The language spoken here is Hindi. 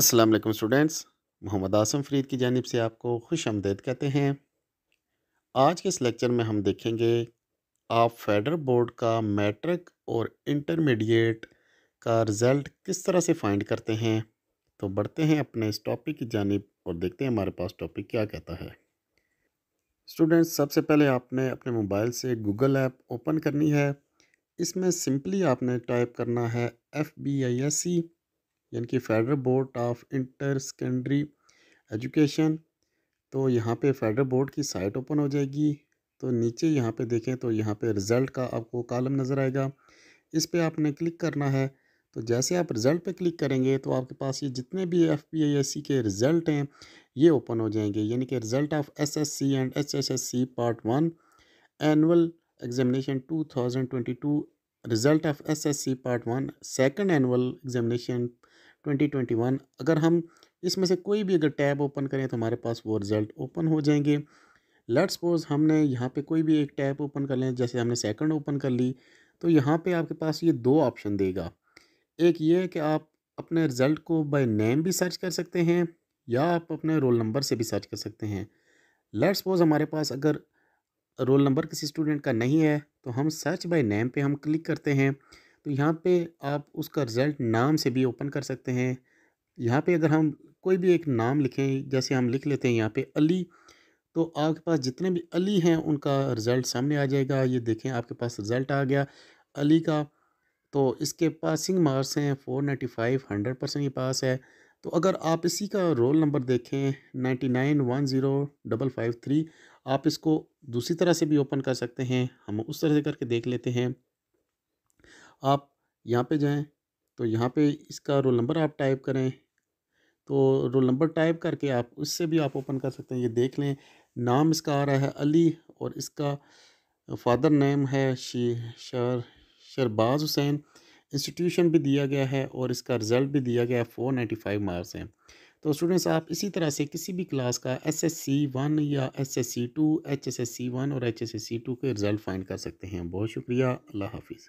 असलम स्टूडेंट्स मोहम्मद आसम फरीद की जानब से आपको खुश आमदेद कहते हैं आज के इस लेक्चर में हम देखेंगे आप फेडर बोर्ड का मैट्रिक और इंटरमीडिएट का रिज़ल्ट किस तरह से फाइंड करते हैं तो बढ़ते हैं अपने इस टॉपिक की जानब और देखते हैं हमारे पास टॉपिक क्या कहता है स्टूडेंट्स सबसे पहले आपने अपने मोबाइल से गूगल ऐप ओपन करनी है इसमें सिंपली आपने टाइप करना है F B I S C यानी कि federal board of inter secondary education तो यहाँ पे फेडरल बोर्ड की साइट ओपन हो जाएगी तो नीचे यहाँ पे देखें तो यहाँ पे रिज़ल्ट का आपको कॉलम नज़र आएगा इस पर आपने क्लिक करना है तो जैसे आप रिज़ल्ट पे क्लिक करेंगे तो आपके पास ये जितने भी एफ पी एस सी के रिज़ल्ट हैं ये ओपन हो जाएंगे यानी कि result of S S C and H S S C part one annual examination two thousand twenty two result of S S C part one second annual examination 2021 अगर हम इसमें से कोई भी अगर टैब ओपन करें तो हमारे पास वो रिज़ल्ट ओपन हो जाएंगे लेट सपोज हमने यहाँ पे कोई भी एक टैब ओपन कर लें जैसे हमने सेकंड ओपन कर ली तो यहाँ पे आपके पास ये दो ऑप्शन देगा एक ये है कि आप अपने रिज़ल्ट को बाय नेम भी सर्च कर सकते हैं या आप अपने रोल नंबर से भी सर्च कर सकते हैं लेट सपोज हमारे पास अगर रोल नंबर किसी स्टूडेंट का नहीं है तो हम सर्च बाई नेम पर हम क्लिक करते हैं तो यहाँ पे आप उसका रिज़ल्ट नाम से भी ओपन कर सकते हैं यहाँ पे अगर हम कोई भी एक नाम लिखें जैसे हम लिख लेते हैं यहाँ पे अली तो आपके पास जितने भी अली हैं उनका रिज़ल्ट सामने आ जाएगा ये देखें आपके पास रिज़ल्ट आ गया अली का तो इसके पासिंग मार्क्स हैं four ninety five hundred percent ये पास है तो अगर आप इसी का रोल नंबर देखें ninety nine one zero double five three आप इसको दूसरी तरह से भी ओपन कर सकते हैं हम उस तरह से करके देख लेते हैं आप यहाँ पे जाएं तो यहाँ पे इसका रोल नंबर आप टाइप करें तो रोल नंबर टाइप करके आप उससे भी आप ओपन कर सकते हैं ये देख लें नाम इसका आ रहा है अली और इसका फादर नेम है शी शर शरबाज हुसैन इंस्टीट्यूशन भी दिया गया है और इसका रिज़ल्ट भी दिया गया है फ़ोर नाइन्टी फाइव मार्क्स हैं तो स्टूडेंट्स आप इसी तरह से किसी भी क्लास का एस एस सी वन या S S C two H S S C one और H S S C two के रिज़ल्ट फाइंड कर सकते हैं बहुत शुक्रिया अल्लाह हाफिज़